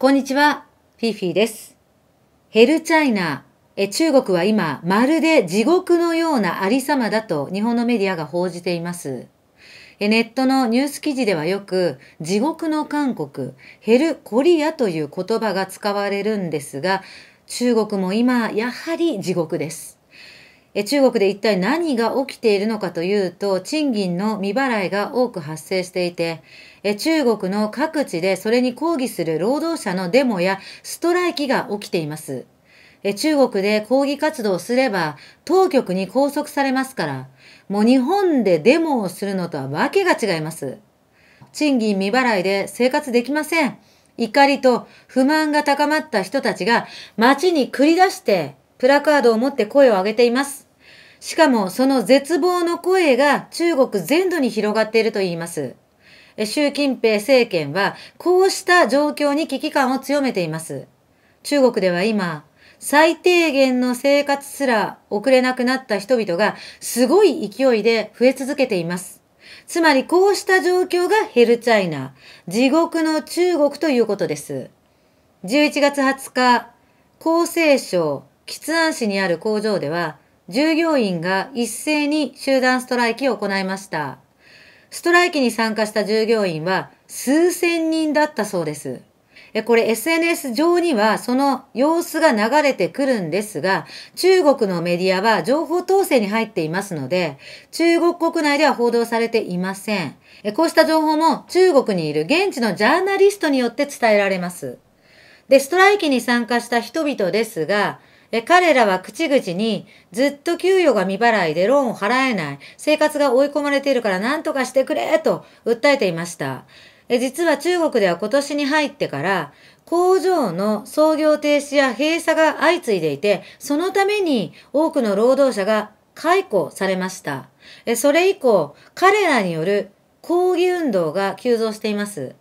こんにちは、フィフィです。ヘルチャイナ、え中国は今、まるで地獄のようなありさまだと日本のメディアが報じています。えネットのニュース記事ではよく、地獄の韓国、ヘルコリアという言葉が使われるんですが、中国も今、やはり地獄です。中国で一体何が起きているのかというと、賃金の未払いが多く発生していて、中国の各地でそれに抗議する労働者のデモやストライキが起きています。中国で抗議活動をすれば当局に拘束されますから、もう日本でデモをするのとはわけが違います。賃金未払いで生活できません。怒りと不満が高まった人たちが街に繰り出してプラカードを持って声を上げています。しかもその絶望の声が中国全土に広がっているといいます。習近平政権はこうした状況に危機感を強めています。中国では今、最低限の生活すら送れなくなった人々がすごい勢いで増え続けています。つまりこうした状況がヘルチャイナ、地獄の中国ということです。11月20日、厚生省、吉安市にある工場では、従業員が一斉に集団ストライキを行いました。ストライキに参加した従業員は数千人だったそうです。これ SNS 上にはその様子が流れてくるんですが、中国のメディアは情報統制に入っていますので、中国国内では報道されていません。こうした情報も中国にいる現地のジャーナリストによって伝えられます。で、ストライキに参加した人々ですが、え彼らは口々に、ずっと給与が未払いでローンを払えない、生活が追い込まれているから何とかしてくれと訴えていました。え実は中国では今年に入ってから、工場の操業停止や閉鎖が相次いでいて、そのために多くの労働者が解雇されました。えそれ以降、彼らによる抗議運動が急増しています。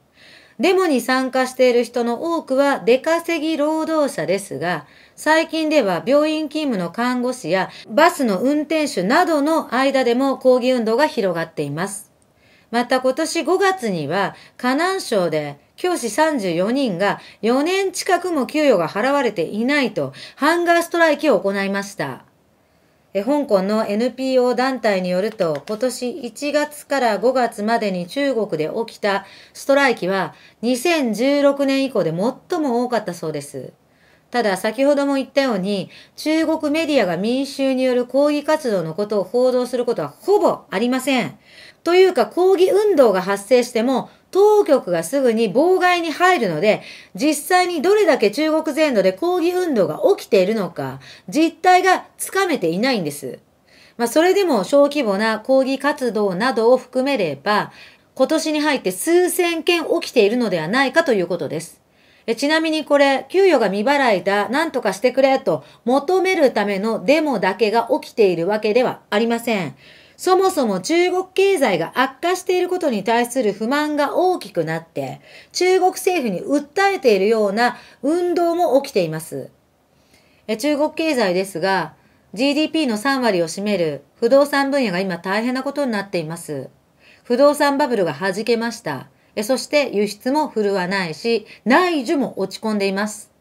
デモに参加している人の多くは出稼ぎ労働者ですが、最近では病院勤務の看護師やバスの運転手などの間でも抗議運動が広がっています。また今年5月には、河南省で教師34人が4年近くも給与が払われていないとハンガーストライキを行いました。香港の NPO 団体によると、今年1月から5月までに中国で起きたストライキは2016年以降で最も多かったそうです。ただ先ほども言ったように、中国メディアが民衆による抗議活動のことを報道することはほぼありません。というか抗議運動が発生しても当局がすぐに妨害に入るので、実際にどれだけ中国全土で抗議運動が起きているのか、実態がつかめていないんです。まあ、それでも小規模な抗議活動などを含めれば、今年に入って数千件起きているのではないかということです。ちなみにこれ、給与が未払いだ、なんとかしてくれと求めるためのデモだけが起きているわけではありません。そもそも中国経済が悪化していることに対する不満が大きくなって、中国政府に訴えているような運動も起きています。中国経済ですが、GDP の3割を占める不動産分野が今大変なことになっています。不動産バブルが弾けました。そして輸出も振るわないし、内需も落ち込んでいます。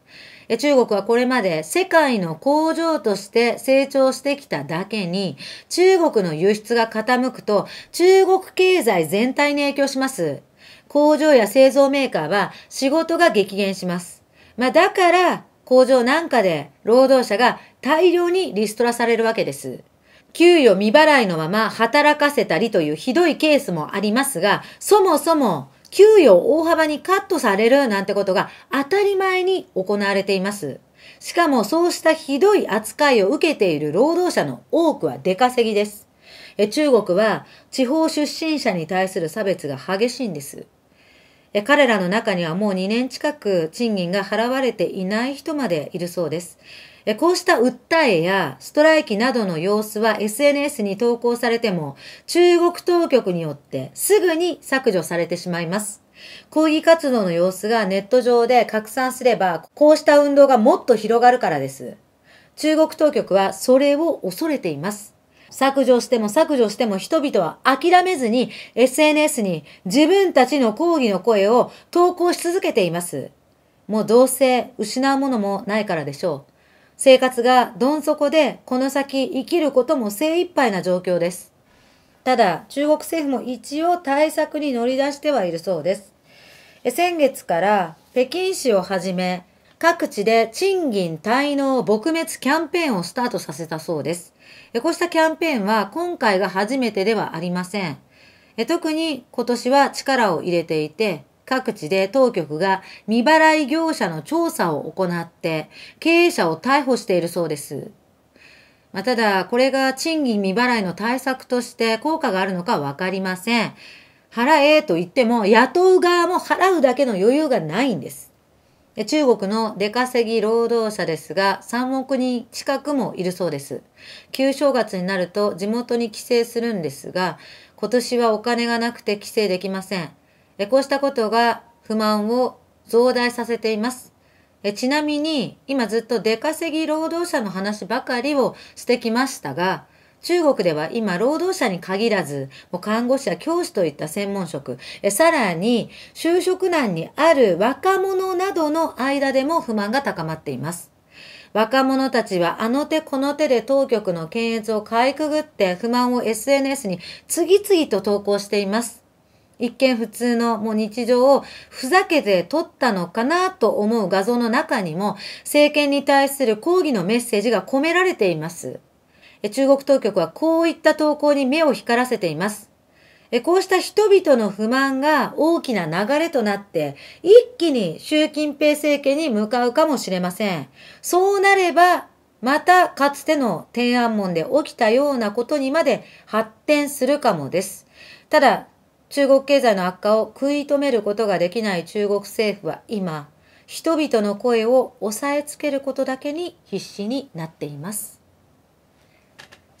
中国はこれまで世界の工場として成長してきただけに、中国の輸出が傾くと中国経済全体に影響します。工場や製造メーカーは仕事が激減します。まあ、だから工場なんかで労働者が大量にリストラされるわけです。給与未払いのまま働かせたりというひどいケースもありますが、そもそも給与を大幅にカットされるなんてことが当たり前に行われています。しかもそうしたひどい扱いを受けている労働者の多くは出稼ぎです。中国は地方出身者に対する差別が激しいんです。彼らの中にはもう2年近く賃金が払われていない人までいるそうです。こうした訴えやストライキなどの様子は SNS に投稿されても中国当局によってすぐに削除されてしまいます。抗議活動の様子がネット上で拡散すればこうした運動がもっと広がるからです。中国当局はそれを恐れています。削除しても削除しても人々は諦めずに SNS に自分たちの抗議の声を投稿し続けています。もうどうせ失うものもないからでしょう。生活がどん底でこの先生きることも精一杯な状況です。ただ中国政府も一応対策に乗り出してはいるそうです。先月から北京市をはじめ各地で賃金滞納撲滅キャンペーンをスタートさせたそうです。こうしたキャンペーンは今回が初めてではありません。特に今年は力を入れていて、各地で当局が未払い業者の調査を行って経営者を逮捕しているそうです。まあ、ただ、これが賃金未払いの対策として効果があるのかわかりません。払えと言っても、雇う側も払うだけの余裕がないんです。中国の出稼ぎ労働者ですが、3億人近くもいるそうです。旧正月になると地元に帰省するんですが、今年はお金がなくて帰省できません。こうしたことが不満を増大させています。ちなみに、今ずっと出稼ぎ労働者の話ばかりをしてきましたが、中国では今、労働者に限らず、もう看護師や教師といった専門職、えさらに就職難にある若者などの間でも不満が高まっています。若者たちはあの手この手で当局の検閲をかいくぐって不満を SNS に次々と投稿しています。一見普通のもう日常をふざけて撮ったのかなと思う画像の中にも政権に対する抗議のメッセージが込められています。中国当局はこういった投稿に目を光らせています。こうした人々の不満が大きな流れとなって、一気に習近平政権に向かうかもしれません。そうなれば、またかつての天安門で起きたようなことにまで発展するかもです。ただ、中国経済の悪化を食い止めることができない中国政府は今、人々の声を抑えつけることだけに必死になっています。